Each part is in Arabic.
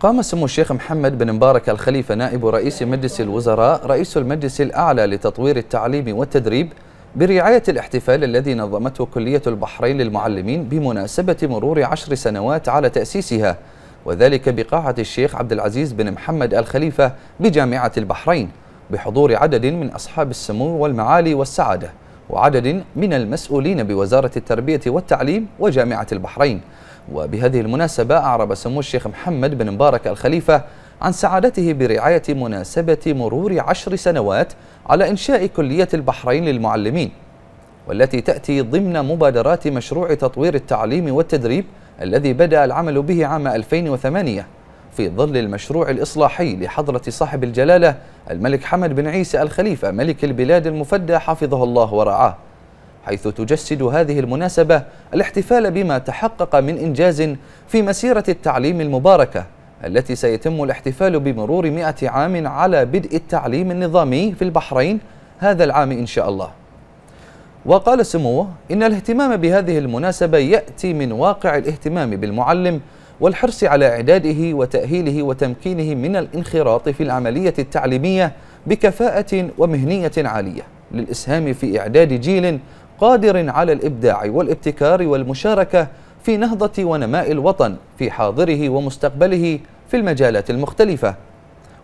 قام سمو الشيخ محمد بن مبارك الخليفة نائب رئيس مجلس الوزراء رئيس المجلس الأعلى لتطوير التعليم والتدريب برعاية الاحتفال الذي نظمته كلية البحرين للمعلمين بمناسبة مرور عشر سنوات على تأسيسها وذلك بقاعة الشيخ عبد العزيز بن محمد الخليفة بجامعة البحرين بحضور عدد من أصحاب السمو والمعالي والسعادة وعدد من المسؤولين بوزارة التربية والتعليم وجامعة البحرين وبهذه المناسبة أعرب سمو الشيخ محمد بن مبارك الخليفة عن سعادته برعاية مناسبة مرور عشر سنوات على إنشاء كلية البحرين للمعلمين والتي تأتي ضمن مبادرات مشروع تطوير التعليم والتدريب الذي بدأ العمل به عام 2008 في ظل المشروع الإصلاحي لحضرة صاحب الجلالة الملك حمد بن عيسى الخليفة ملك البلاد المفدى حفظه الله ورعاه حيث تجسد هذه المناسبة الاحتفال بما تحقق من إنجاز في مسيرة التعليم المباركة التي سيتم الاحتفال بمرور مئة عام على بدء التعليم النظامي في البحرين هذا العام إن شاء الله وقال سموه إن الاهتمام بهذه المناسبة يأتي من واقع الاهتمام بالمعلم والحرص على إعداده وتأهيله وتمكينه من الانخراط في العملية التعليمية بكفاءة ومهنية عالية للإسهام في إعداد جيل قادر على الإبداع والابتكار والمشاركة في نهضة ونماء الوطن في حاضره ومستقبله في المجالات المختلفة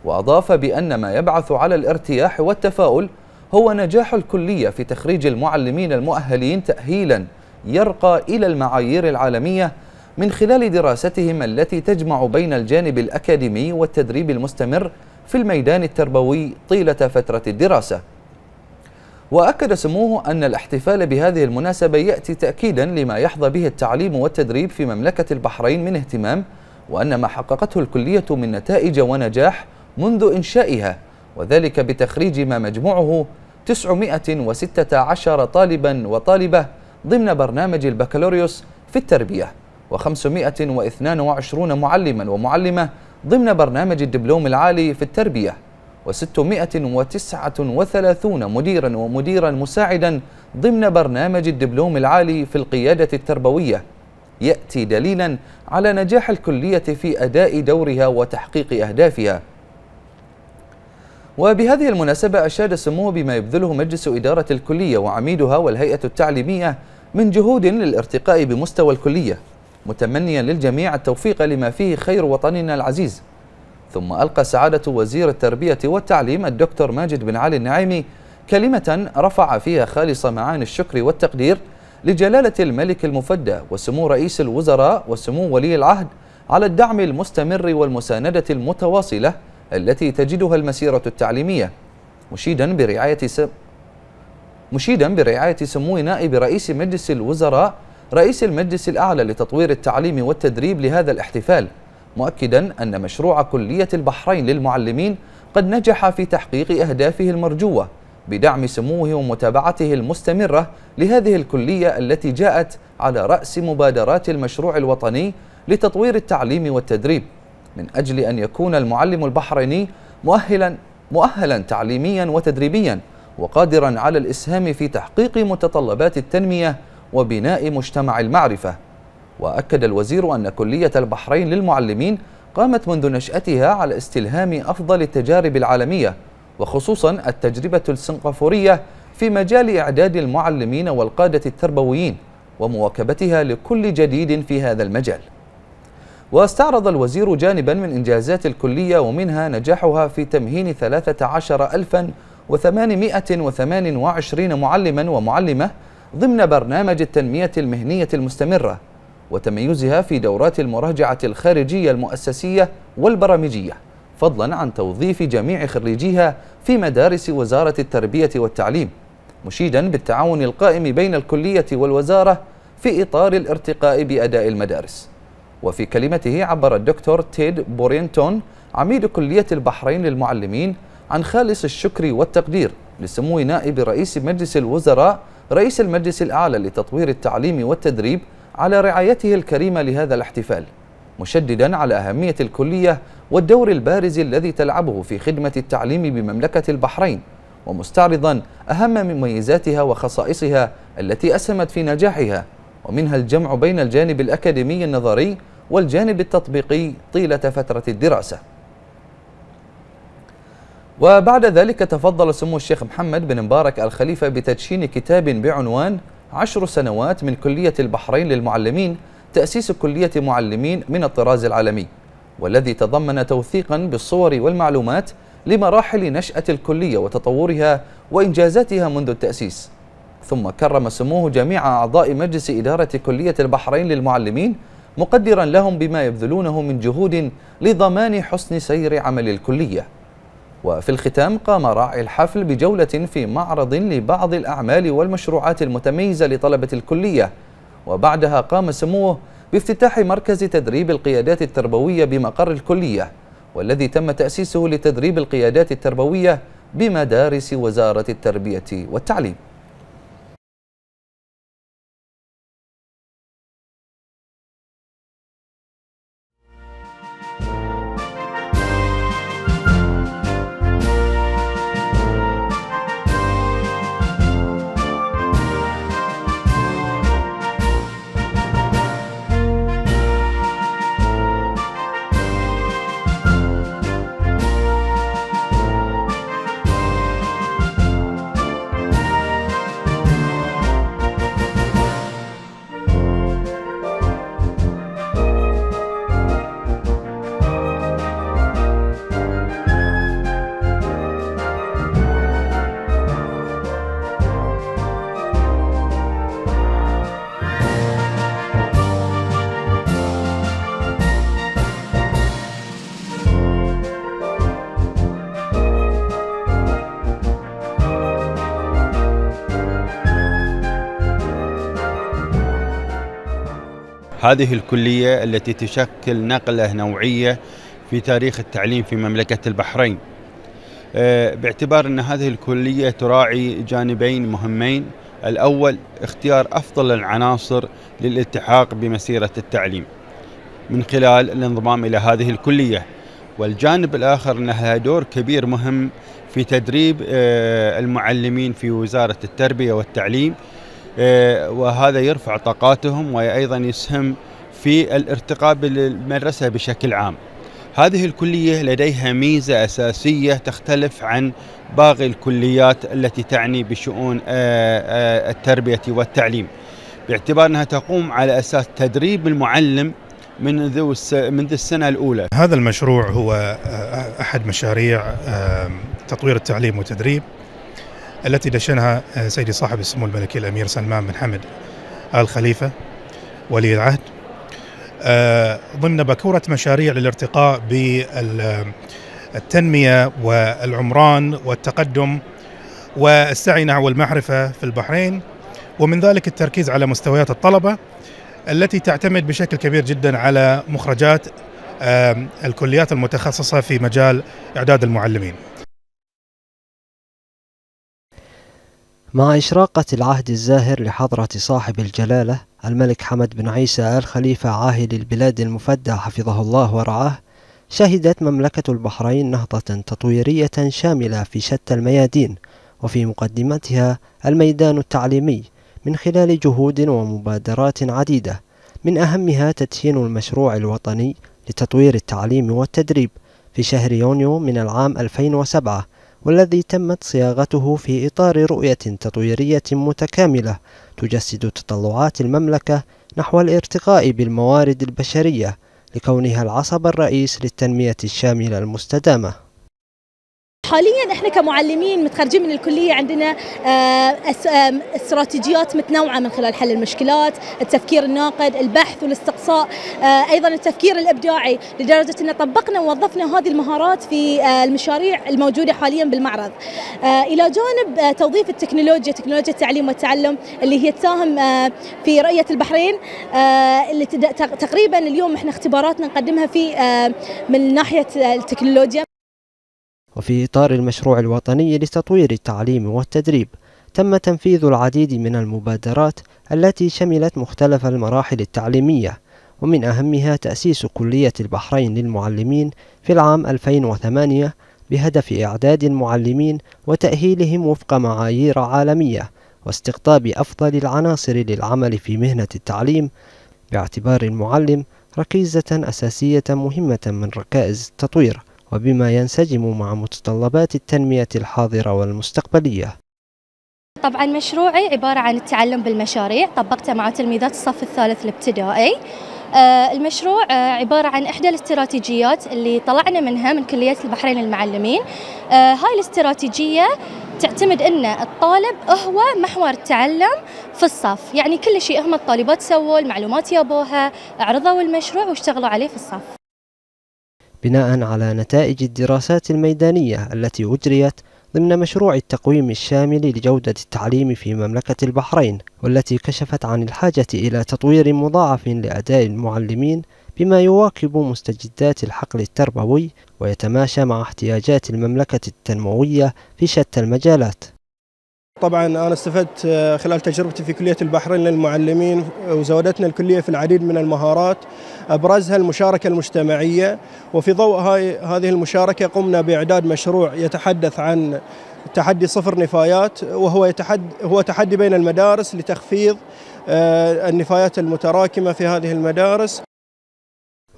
وأضاف بأن ما يبعث على الارتياح والتفاؤل هو نجاح الكلية في تخريج المعلمين المؤهلين تأهيلا يرقى إلى المعايير العالمية من خلال دراستهم التي تجمع بين الجانب الأكاديمي والتدريب المستمر في الميدان التربوي طيلة فترة الدراسة وأكد سموه أن الاحتفال بهذه المناسبة يأتي تأكيدا لما يحظى به التعليم والتدريب في مملكة البحرين من اهتمام وأن ما حققته الكلية من نتائج ونجاح منذ إنشائها وذلك بتخريج ما مجموعه 916 طالبا وطالبة ضمن برنامج البكالوريوس في التربية و522 معلما ومعلمة ضمن برنامج الدبلوم العالي في التربية وستمائة مديرا ومديرا مساعدا ضمن برنامج الدبلوم العالي في القيادة التربوية يأتي دليلا على نجاح الكلية في أداء دورها وتحقيق أهدافها وبهذه المناسبة أشاد سموه بما يبذله مجلس إدارة الكلية وعميدها والهيئة التعليمية من جهود للارتقاء بمستوى الكلية متمنيا للجميع التوفيق لما فيه خير وطننا العزيز ثم ألقى سعادة وزير التربية والتعليم الدكتور ماجد بن علي النعيمي كلمة رفع فيها خالص معاني الشكر والتقدير لجلالة الملك المفدى وسمو رئيس الوزراء وسمو ولي العهد على الدعم المستمر والمساندة المتواصلة التي تجدها المسيرة التعليمية مشيدا برعاية سم... مشيدا برعاية سمو نائب رئيس مجلس الوزراء رئيس المجلس الأعلى لتطوير التعليم والتدريب لهذا الاحتفال مؤكدا أن مشروع كلية البحرين للمعلمين قد نجح في تحقيق أهدافه المرجوة بدعم سموه ومتابعته المستمرة لهذه الكلية التي جاءت على رأس مبادرات المشروع الوطني لتطوير التعليم والتدريب من أجل أن يكون المعلم البحريني مؤهلا, مؤهلا تعليميا وتدريبيا وقادرا على الإسهام في تحقيق متطلبات التنمية وبناء مجتمع المعرفة وأكد الوزير أن كلية البحرين للمعلمين قامت منذ نشأتها على استلهام أفضل التجارب العالمية وخصوصا التجربة السنغافورية في مجال إعداد المعلمين والقادة التربويين ومواكبتها لكل جديد في هذا المجال واستعرض الوزير جانبا من إنجازات الكلية ومنها نجاحها في تمهين 13828 معلما ومعلمة ضمن برنامج التنمية المهنية المستمرة وتميزها في دورات المراجعة الخارجية المؤسسية والبرامجية فضلا عن توظيف جميع خريجيها في مدارس وزارة التربية والتعليم مشيدا بالتعاون القائم بين الكلية والوزارة في إطار الارتقاء بأداء المدارس وفي كلمته عبر الدكتور تيد بورينتون عميد كلية البحرين للمعلمين عن خالص الشكر والتقدير لسمو نائب رئيس مجلس الوزراء رئيس المجلس الأعلى لتطوير التعليم والتدريب على رعايته الكريمة لهذا الاحتفال مشددا على أهمية الكلية والدور البارز الذي تلعبه في خدمة التعليم بمملكة البحرين ومستعرضا أهم مميزاتها وخصائصها التي أسهمت في نجاحها ومنها الجمع بين الجانب الأكاديمي النظري والجانب التطبيقي طيلة فترة الدراسة وبعد ذلك تفضل سمو الشيخ محمد بن مبارك الخليفة بتدشين كتاب بعنوان عشر سنوات من كلية البحرين للمعلمين تأسيس كلية معلمين من الطراز العالمي والذي تضمن توثيقا بالصور والمعلومات لمراحل نشأة الكلية وتطورها وإنجازاتها منذ التأسيس ثم كرم سموه جميع أعضاء مجلس إدارة كلية البحرين للمعلمين مقدرا لهم بما يبذلونه من جهود لضمان حسن سير عمل الكليه وفي الختام قام راعي الحفل بجولة في معرض لبعض الأعمال والمشروعات المتميزة لطلبة الكلية وبعدها قام سموه بافتتاح مركز تدريب القيادات التربوية بمقر الكلية والذي تم تأسيسه لتدريب القيادات التربوية بمدارس وزارة التربية والتعليم هذه الكلية التي تشكل نقلة نوعية في تاريخ التعليم في مملكة البحرين آه، باعتبار أن هذه الكلية تراعي جانبين مهمين الأول اختيار أفضل العناصر للالتحاق بمسيرة التعليم من خلال الانضمام إلى هذه الكلية والجانب الآخر أنها دور كبير مهم في تدريب آه، المعلمين في وزارة التربية والتعليم آه، وهذا يرفع طاقاتهم وأيضا يسهم في الارتقاء بالمدرسة بشكل عام هذه الكلية لديها ميزة أساسية تختلف عن باقي الكليات التي تعني بشؤون آه، آه، التربية والتعليم باعتبار أنها تقوم على أساس تدريب المعلم منذ منذ السنة الأولى هذا المشروع هو أحد مشاريع تطوير التعليم والتدريب التي دشنها آه، سيدي صاحب السمو الملكي الأمير سلمان بن حمد آل خليفة ولي العهد آه، ضمن باكورة مشاريع للارتقاء بالتنمية والعمران والتقدم والسعي نحو المعرفة في البحرين ومن ذلك التركيز على مستويات الطلبة التي تعتمد بشكل كبير جدا على مخرجات الكليات المتخصصة في مجال إعداد المعلمين مع إشراقة العهد الزاهر لحضرة صاحب الجلالة الملك حمد بن عيسى آل خليفة عاهل البلاد المفدى حفظه الله ورعاه شهدت مملكة البحرين نهضة تطويرية شاملة في شتى الميادين وفي مقدمتها الميدان التعليمي من خلال جهود ومبادرات عديدة من أهمها تدشين المشروع الوطني لتطوير التعليم والتدريب في شهر يونيو من العام 2007 والذي تمت صياغته في إطار رؤية تطويرية متكاملة تجسد تطلعات المملكة نحو الارتقاء بالموارد البشرية لكونها العصب الرئيس للتنمية الشاملة المستدامة حاليا احنا كمعلمين متخرجين من الكليه عندنا آه، آه، استراتيجيات متنوعه من خلال حل المشكلات، التفكير الناقد، البحث والاستقصاء، آه، ايضا التفكير الابداعي لدرجه ان طبقنا ووظفنا هذه المهارات في المشاريع الموجوده حاليا بالمعرض. الى جانب توظيف التكنولوجيا، تكنولوجيا التعليم والتعلم اللي هي تساهم في رؤيه البحرين اللي تقريبا اليوم احنا اختباراتنا نقدمها في من ناحيه التكنولوجيا وفي إطار المشروع الوطني لتطوير التعليم والتدريب تم تنفيذ العديد من المبادرات التي شملت مختلف المراحل التعليمية ومن أهمها تأسيس كلية البحرين للمعلمين في العام 2008 بهدف إعداد المعلمين وتأهيلهم وفق معايير عالمية واستقطاب أفضل العناصر للعمل في مهنة التعليم باعتبار المعلم ركيزة أساسية مهمة من ركائز التطوير وبما ينسجم مع متطلبات التنمية الحاضرة والمستقبلية طبعا مشروعي عبارة عن التعلم بالمشاريع طبقته مع تلميذات الصف الثالث الابتدائي آه، المشروع آه، عبارة عن إحدى الاستراتيجيات اللي طلعنا منها من كلية البحرين المعلمين آه، هاي الاستراتيجية تعتمد أن الطالب هو محور التعلم في الصف يعني كل شيء هم الطالبات سووا المعلومات يابوها عرضوا المشروع واشتغلوا عليه في الصف بناء على نتائج الدراسات الميدانية التي أجريت ضمن مشروع التقويم الشامل لجودة التعليم في مملكة البحرين والتي كشفت عن الحاجة إلى تطوير مضاعف لأداء المعلمين بما يواكب مستجدات الحقل التربوي ويتماشى مع احتياجات المملكة التنموية في شتى المجالات طبعا أنا استفدت آه، خلال تجربتي في كلية البحرين للمعلمين آه، وزودتنا الكلية في العديد من المهارات أبرزها المشاركة المجتمعية وفي ضوء هاي هذه المشاركة قمنا بإعداد مشروع يتحدث عن تحدي صفر نفايات وهو يتحدي هو تحدي بين المدارس لتخفيض آه، النفايات المتراكمة في هذه المدارس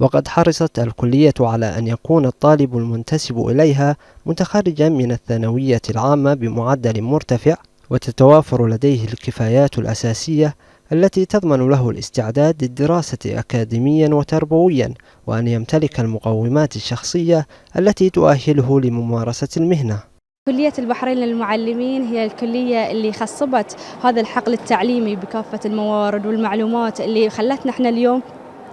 وقد حرصت الكلية على أن يكون الطالب المنتسب إليها متخرجا من الثانوية العامة بمعدل مرتفع وتتوافر لديه الكفايات الأساسية التي تضمن له الاستعداد للدراسة أكاديميا وتربويا وأن يمتلك المقومات الشخصية التي تؤهله لممارسة المهنة كلية البحرين للمعلمين هي الكلية اللي خصبت هذا الحقل التعليمي بكافة الموارد والمعلومات اللي خلتنا احنا اليوم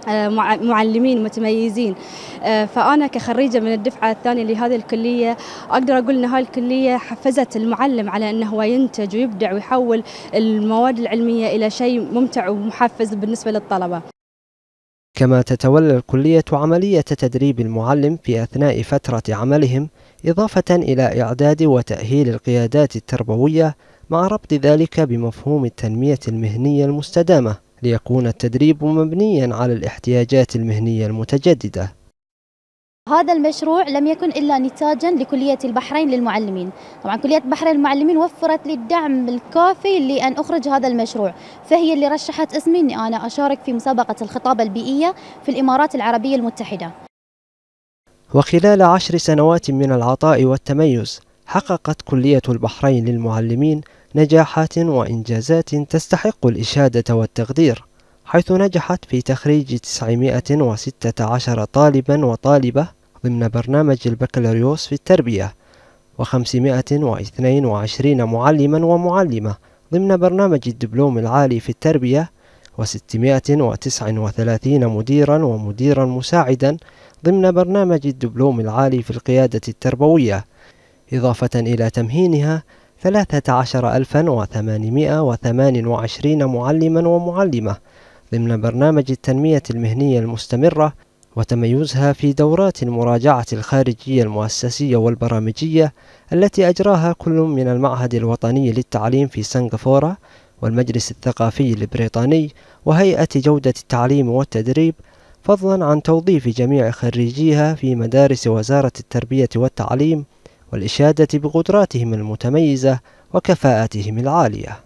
آه، معلمين متميزين آه، فأنا كخريجة من الدفعة الثانية لهذه الكلية أقدر أقول أن هذه الكلية حفزت المعلم على أنه هو ينتج ويبدع ويحول المواد العلمية إلى شيء ممتع ومحفز بالنسبة للطلبة كما تتولى الكلية عملية تدريب المعلم في أثناء فترة عملهم إضافة إلى إعداد وتأهيل القيادات التربوية مع ربط ذلك بمفهوم التنمية المهنية المستدامة ليكون التدريب مبنيا على الاحتياجات المهنية المتجددة هذا المشروع لم يكن إلا نتاجا لكلية البحرين للمعلمين طبعا كلية البحرين للمعلمين وفرت لي الدعم الكافي لأن أخرج هذا المشروع فهي اللي رشحت اسمي أني أنا أشارك في مسابقة الخطابة البيئية في الإمارات العربية المتحدة وخلال عشر سنوات من العطاء والتميز حققت كلية البحرين للمعلمين نجاحات وإنجازات تستحق الإشادة والتقدير حيث نجحت في تخريج 916 طالبا وطالبة ضمن برنامج البكالوريوس في التربية و522 معلما ومعلمة ضمن برنامج الدبلوم العالي في التربية و639 مديرا ومديرا مساعدا ضمن برنامج الدبلوم العالي في القيادة التربوية إضافة إلى تمهينها 13828 معلما ومعلمة ضمن برنامج التنمية المهنية المستمرة وتميزها في دورات المراجعة الخارجية المؤسسية والبرامجية التي أجراها كل من المعهد الوطني للتعليم في سنغافورة والمجلس الثقافي البريطاني وهيئة جودة التعليم والتدريب فضلا عن توظيف جميع خريجيها في مدارس وزارة التربية والتعليم والإشادة بقدراتهم المتميزة وكفاءتهم العالية